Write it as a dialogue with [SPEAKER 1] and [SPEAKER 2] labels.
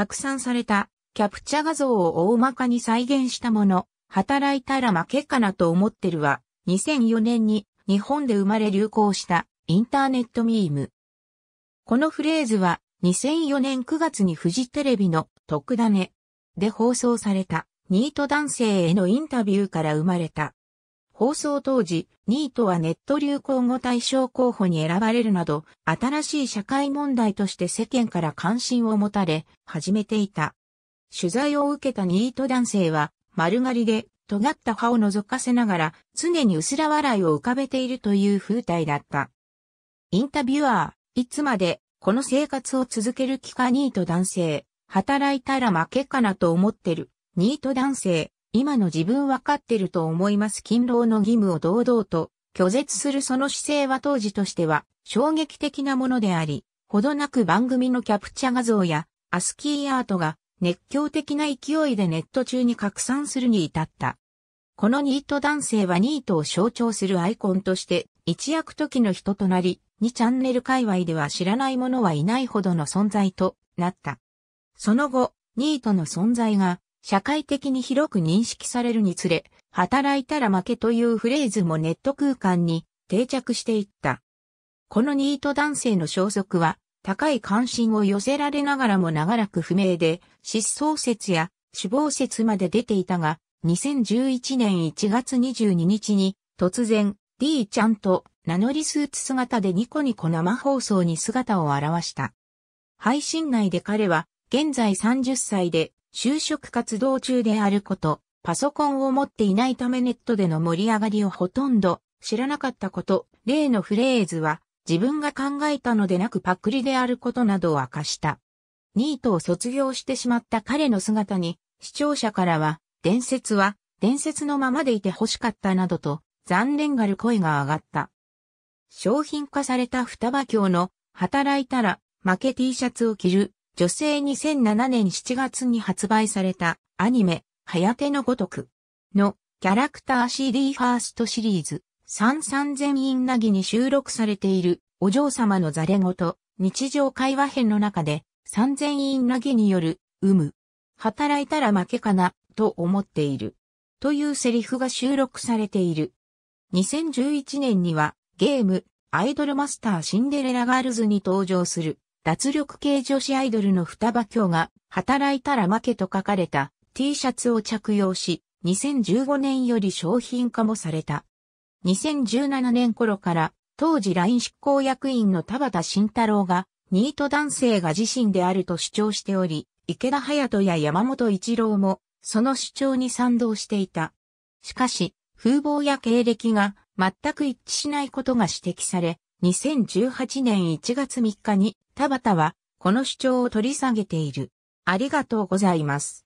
[SPEAKER 1] 拡散されたキャプチャ画像を大まかに再現したもの、働いたら負けかなと思ってるわ。2004年に日本で生まれ流行したインターネットミーム。このフレーズは2004年9月にフジテレビの特ダネで放送されたニート男性へのインタビューから生まれた放送当時、ニートはネット流行語大賞候補に選ばれるなど、新しい社会問題として世間から関心を持たれ、始めていた。取材を受けたニート男性は、丸刈りで、尖った歯を覗かせながら、常に薄ら笑いを浮かべているという風体だった。インタビュアー、いつまで、この生活を続ける気かニート男性、働いたら負けかなと思ってる、ニート男性、今の自分わかってると思います勤労の義務を堂々と拒絶するその姿勢は当時としては衝撃的なものであり、ほどなく番組のキャプチャ画像やアスキーアートが熱狂的な勢いでネット中に拡散するに至った。このニート男性はニートを象徴するアイコンとして一躍時の人となり、2チャンネル界隈では知らない者はいないほどの存在となった。その後、ニートの存在が社会的に広く認識されるにつれ、働いたら負けというフレーズもネット空間に定着していった。このニート男性の消息は、高い関心を寄せられながらも長らく不明で、失踪説や死亡説まで出ていたが、2011年1月22日に、突然、D ちゃんと名乗りスーツ姿でニコニコ生放送に姿を現した。配信内で彼は、現在30歳で、就職活動中であること、パソコンを持っていないためネットでの盛り上がりをほとんど知らなかったこと、例のフレーズは自分が考えたのでなくパクリであることなどを明かした。ニートを卒業してしまった彼の姿に視聴者からは伝説は伝説のままでいて欲しかったなどと残念がる声が上がった。商品化された双葉教の働いたら負け T シャツを着る女性2007年7月に発売されたアニメ、はやてのごとくのキャラクター CD ファーストシリーズ、三三千院なぎに収録されているお嬢様のザレごと日常会話編の中で三千院なぎによる、うむ。働いたら負けかな、と思っている。というセリフが収録されている。2011年にはゲーム、アイドルマスターシンデレラガールズに登場する脱力系女子アイドルの双葉京が、働いたら負けと書かれた T シャツを着用し、2015年より商品化もされた。2017年頃から、当時 LINE 執行役員の田畑慎太郎が、ニート男性が自身であると主張しており、池田隼人や山本一郎も、その主張に賛同していた。しかし、風貌や経歴が全く一致しないことが指摘され、2018年1月3日に田畑は、この主張を取り下げている。ありがとうございます。